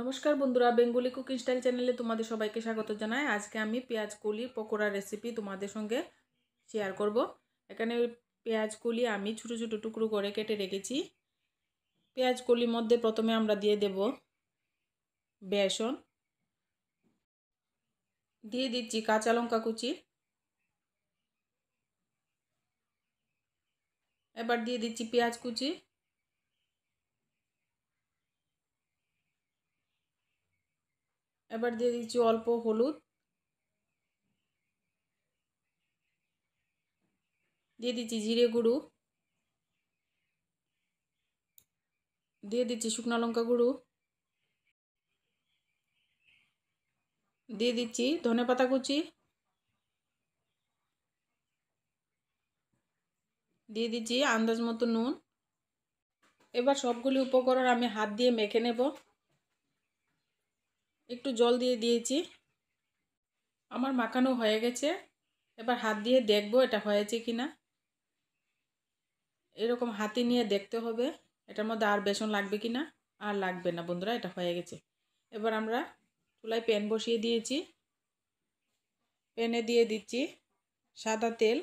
নমস্কার বন্ধুরা Bengali cooking style চ্যানেলে তোমাদের সবাইকে স্বাগত জানাই আজকে আমি পেঁয়াজ কলি পকোড়া রেসিপি তোমাদের সঙ্গে শেয়ার করব এখানে পেঁয়াজ কলি আমি ছোটো ছোটো টুকরো করে কেটে রেখেছি পেঁয়াজ কলির মধ্যে প্রথমে আমরা দিয়ে দেব বেসন দিয়ে দিচ্ছি কাঁচা লঙ্কা কুচি এবার দিয়ে দিচ্ছি পেঁয়াজ কুচি এবার দিয়ে দিচ্ছি অল্প হলুদ দিয়ে দিচ্ছি জিরে গুঁড়ো দিয়ে দিচ্ছি শুকনো লঙ্কা গুঁড়ো দিয়ে দিচ্ছি ধনে পাতা কুচি দিয়ে দিচ্ছি আন্দাজ মতো নুন এবার সবগুলি উপকরণ আমি হাত দিয়ে মেখে নেব একটু জল দিয়ে দিয়েছি আমার মাখানো হয়ে গেছে এবার হাত দিয়ে দেখব এটা হয়েছে কি না এরকম হাতি নিয়ে দেখতে হবে এটার মধ্যে আর বেসন লাগবে কি না আর লাগবে না বন্ধুরা এটা হয়ে গেছে এবার আমরা চুলায় প্যান বসিয়ে দিয়েছি প্যানে দিয়ে দিচ্ছি সাদা তেল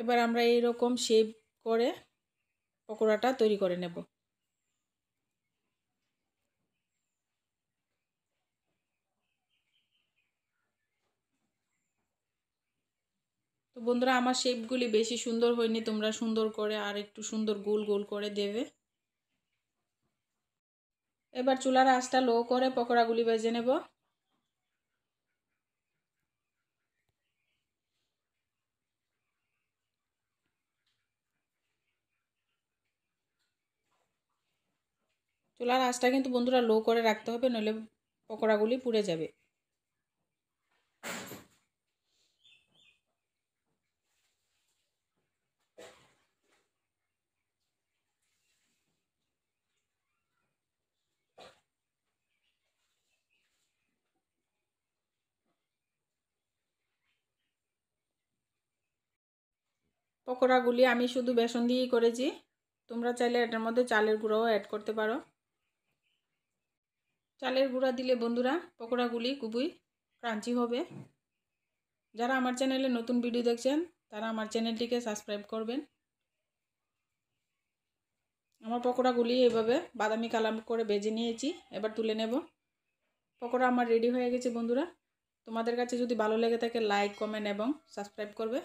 এবার আমরা এই রকম শেপ করে পকোড়াটা তৈরি করে নেব তো বন্ধুরা আমার শেপগুলি বেশি সুন্দর হয়নি তোমরা সুন্দর করে আর একটু সুন্দর গোল গোল করে দেবে এবার চুলার আঁচটা লো করে পকোড়াগুলি বেজে নেব চুলার আঁচটা কিন্তু বন্ধুরা লো করে রাখতে হবে নইলে পকোড়াগুলি পুড়ে যাবে পকোড়াগুলি আমি শুধু বেসন দিয়েই করেছি তোমরা চাইলে এটার মধ্যে চালের গুঁড়োও অ্যাড করতে পারো চালের গুঁড়া দিলে বন্ধুরা পকোড়াগুলি খুবই ক্রাঞ্চি হবে যারা আমার চ্যানেলে নতুন ভিডিও দেখছেন তারা আমার চ্যানেলটিকে সাবস্ক্রাইব করবেন আমার পকোড়াগুলি এইভাবে বাদামি কালার করে বেজে নিয়েছি এবার তুলে নেব পকোড়া আমার রেডি হয়ে গেছে বন্ধুরা তোমাদের কাছে যদি ভালো লেগে থাকে লাইক কমেন্ট এবং সাবস্ক্রাইব করবে